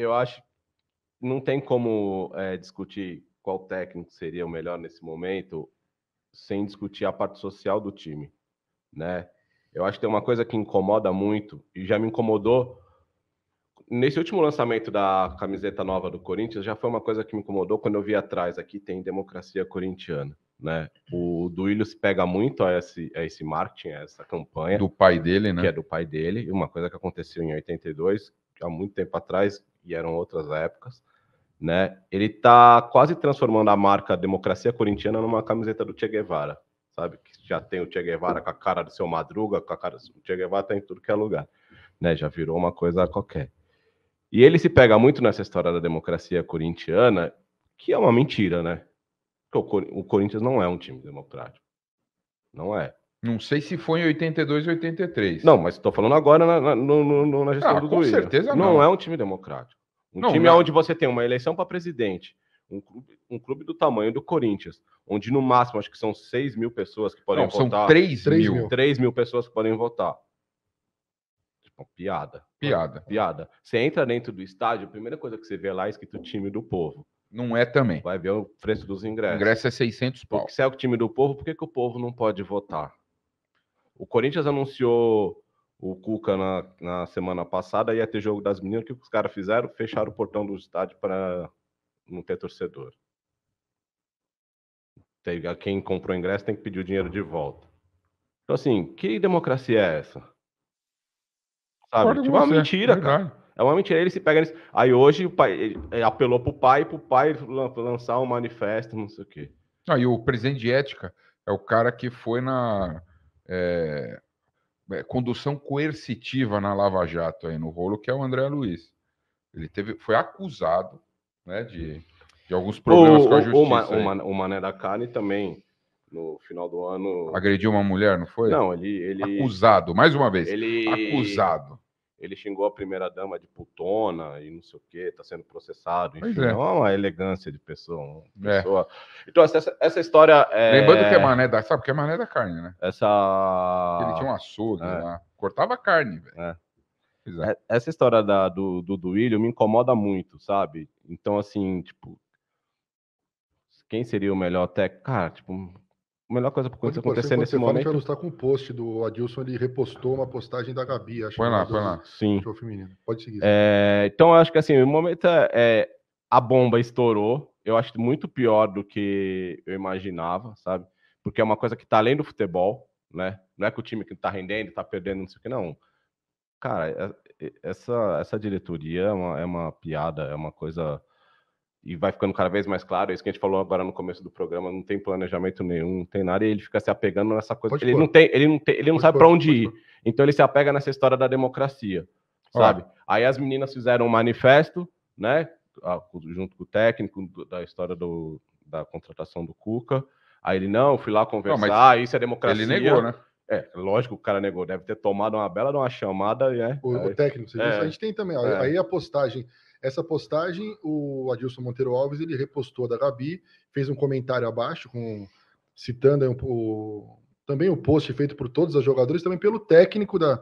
eu acho não tem como é, discutir qual técnico seria o melhor nesse momento sem discutir a parte social do time, né? Eu acho que tem uma coisa que incomoda muito e já me incomodou nesse último lançamento da camiseta nova do Corinthians, já foi uma coisa que me incomodou quando eu vi atrás aqui tem democracia corintiana, né? O Duílio se pega muito a esse, a esse marketing, a essa campanha do pai dele, né? Que é do pai dele, uma coisa que aconteceu em 82, há muito tempo atrás, e eram outras épocas, né? Ele está quase transformando a marca Democracia Corintiana numa camiseta do Che Guevara, sabe? Que já tem o Che Guevara com a cara do seu Madruga, com a cara do Che Guevara tem tá em tudo que é lugar, né? Já virou uma coisa qualquer. E ele se pega muito nessa história da democracia corintiana, que é uma mentira, né? Porque o Corinthians não é um time democrático. Não é. Não sei se foi em 82 e 83. Não, mas estou falando agora na, na, no, no, na gestão ah, do Duílio. Com certeza não. Não é um time democrático. Um não, time não. onde você tem uma eleição para presidente, um clube, um clube do tamanho do Corinthians, onde no máximo acho que são 6 mil pessoas que podem não, votar. São 3, 3 mil. 3 mil pessoas que podem votar. Tipo, piada. Piada. Piada. Você entra dentro do estádio, a primeira coisa que você vê lá é escrito time do povo. Não é também. Vai ver o preço dos ingressos. O ingresso é 600 pau. se é o time do povo, por que, que o povo não pode votar? O Corinthians anunciou o Cuca na, na semana passada ia ter jogo das meninas. O que os caras fizeram? Fecharam o portão do estádio para não ter torcedor. Quem comprou ingresso tem que pedir o dinheiro de volta. Então, assim, que democracia é essa? Sabe? Tipo, é uma é mentira, é cara. É uma mentira. Ele se pega nisso. Aí hoje o pai apelou pro pai, pro pai lançar um manifesto, não sei o quê. Ah, o presidente de ética é o cara que foi na. É é, condução coercitiva na Lava Jato aí no rolo, que é o André Luiz. Ele teve, foi acusado né, de, de alguns problemas o, com a justiça. O, o, o Mané da Carne também, no final do ano. Agrediu uma mulher, não foi? Não, ele. ele... Acusado, mais uma vez. Ele... Acusado ele xingou a primeira-dama de putona e não sei o que, está sendo processado. Enfim, é. é. uma elegância de pessoa. É. pessoa. É. Então, essa, essa história. É... Lembrando que é mané da. Sabe que é mané da carne, né? Essa. Ele tinha um açougue é. lá. Cortava carne, velho. É. É. é. Essa história da, do, do Duílio me incomoda muito, sabe? Então, assim, tipo. Quem seria o melhor técnico? Cara, tipo, a melhor coisa que pode acontecer nesse você momento. Fala, com o um post do Adilson, ele repostou uma postagem da Gabi, acho põe lá, é põe lá. Sim. Pode seguir. É, então eu acho que assim, o momento é, é a bomba estourou. Eu acho muito pior do que eu imaginava, sabe? Porque é uma coisa que tá além do futebol, né? Não é que o time que tá rendendo, tá perdendo, não sei o que, não. Cara, é, essa, essa diretoria é uma, é uma piada, é uma coisa e vai ficando cada vez mais claro, é isso que a gente falou agora no começo do programa, não tem planejamento nenhum, não tem nada, e ele fica se apegando nessa coisa. ele não tem, ele não tem, ele não pode sabe para onde ir. Pôr. Então ele se apega nessa história da democracia, Olha. sabe? Aí as meninas fizeram um manifesto, né? Junto com o técnico da história do, da contratação do Cuca. Aí ele, não, fui lá conversar, não, isso é democracia. Ele negou, né? É, lógico o cara negou, deve ter tomado uma bela uma chamada, né? O, aí, o técnico, você é, a gente tem também, é. aí a postagem, essa postagem, o Adilson Monteiro Alves, ele repostou da Gabi, fez um comentário abaixo, com, citando o, também o post feito por todos os jogadores, também pelo técnico da,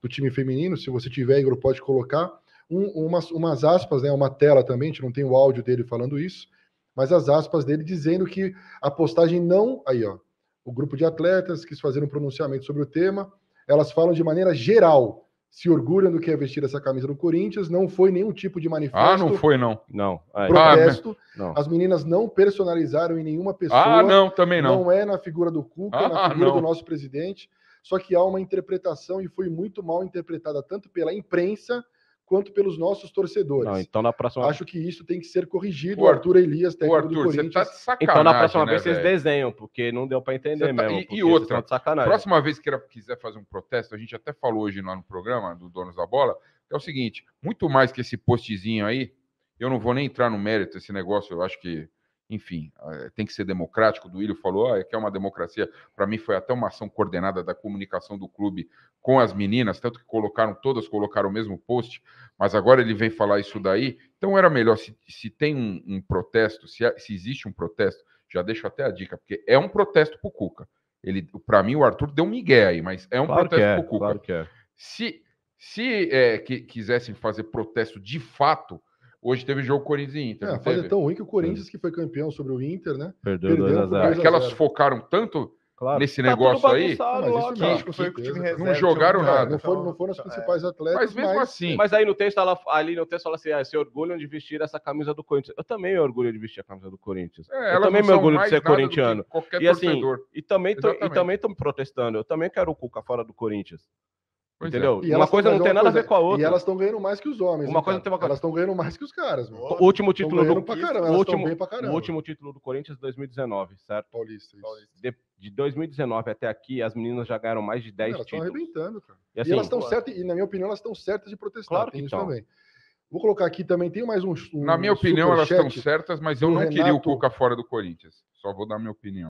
do time feminino, se você tiver, Igor, pode colocar, um, umas, umas aspas, né, uma tela também, a gente não tem o áudio dele falando isso, mas as aspas dele dizendo que a postagem não, aí ó, o grupo de atletas quis fazer um pronunciamento sobre o tema. Elas falam de maneira geral, se orgulham do que é vestir essa camisa do Corinthians, não foi nenhum tipo de ah, manifesto. Ah, não foi, não. Não. É. Aí. Ah, protesto. Ah, não. As meninas não personalizaram em nenhuma ah, pessoa. Ah, não, também não. Não é na figura do Cuca, ah, na figura não. do nosso presidente. Só que há uma interpretação e foi muito mal interpretada, tanto pela imprensa quanto pelos nossos torcedores. Não, então na próxima Acho que isso tem que ser corrigido. O Arthur Elias, técnico o Arthur, tá do Corinthians. Tá sacanagem, então na próxima né, vez vocês véio? desenham, porque não deu para entender tá... mesmo. E, e outra, próxima vez que quiser fazer um protesto, a gente até falou hoje lá no programa do Donos da Bola, é o seguinte, muito mais que esse postzinho aí, eu não vou nem entrar no mérito esse negócio, eu acho que enfim, eh, tem que ser democrático. O Duílio falou, ah, é que é uma democracia. Para mim foi até uma ação coordenada da comunicação do clube com as meninas, tanto que colocaram, todas colocaram o mesmo post, mas agora ele vem falar isso daí. Então era melhor, se, se tem um, um protesto, se, se existe um protesto, já deixo até a dica, porque é um protesto pro Cuca. Ele, para mim, o Arthur deu um migué aí, mas é um claro protesto é, pro Cuca. Claro é. Se, se é, que, quisessem fazer protesto de fato, Hoje teve jogo Corinthians e Inter. É, foi é tão ruim que o Corinthians, que foi campeão sobre o Inter, né? Perdeu, perdeu 2 a 0. elas focaram tanto claro. nesse tá negócio aí, que, que, foi que reserva, não jogaram nada. Não foram, não foram os então, principais é. atletas. Mas mesmo mas... assim. Mas aí no texto, ela, ali no texto, ela assim: ah, se orgulham de vestir essa camisa do Corinthians. Eu também me orgulho de vestir a camisa do Corinthians. É, eu também me orgulho de ser corintiano. E assim, e também, tô, e também estão protestando. Eu também quero o Cuca fora do Corinthians. Pois é. entendeu? É. Uma coisa não tem nada coisa, a ver com a outra. E elas estão ganhando mais que os homens. Uma coisa tem uma... Elas estão ganhando mais que os caras. Mano. O último título do Corinthians. último, o último título do Corinthians 2019, é certo? Paulista. Paulista. De, de, 2019 até aqui, as meninas já ganharam mais de 10 títulos. Elas estão arrebentando, cara. E, assim, e elas estão assim, certas, e na minha opinião, elas estão certas de protestar. Claro que tem isso tão. também. Vou colocar aqui também, tem mais um. um na minha opinião, elas estão certas, mas eu não Renato... queria o Cuca fora do Corinthians. Só vou dar minha opinião.